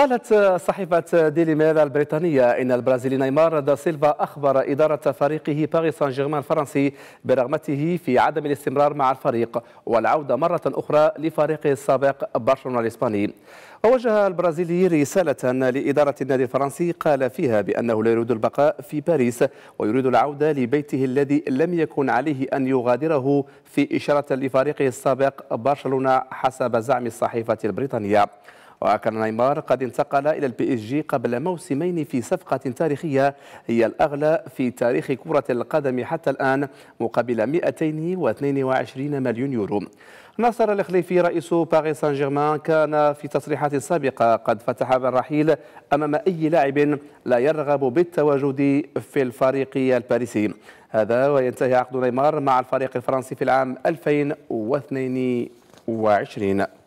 قالت صحيفة ديلي ميل البريطانية إن البرازيلي نيمار دا سيلفا أخبر إدارة فريقه باريس سان جيرمان الفرنسي برغبته في عدم الاستمرار مع الفريق والعودة مرة أخرى لفريقه السابق برشلونة الإسباني ووجه البرازيلي رسالة لإدارة النادي الفرنسي قال فيها بأنه لا يريد البقاء في باريس ويريد العودة لبيته الذي لم يكن عليه أن يغادره في إشارة لفريقه السابق برشلونة حسب زعم الصحيفة البريطانية وكان نيمار قد انتقل إلى البي اس جي قبل موسمين في صفقة تاريخية هي الأغلى في تاريخ كرة القدم حتى الآن مقابل 222 مليون يورو ناصر الخليفي رئيس باريس سان جيرمان كان في تصريحات سابقة قد فتح بالرحيل أمام أي لاعب لا يرغب بالتواجد في الفريق الباريسي هذا وينتهي عقد نيمار مع الفريق الفرنسي في العام 2022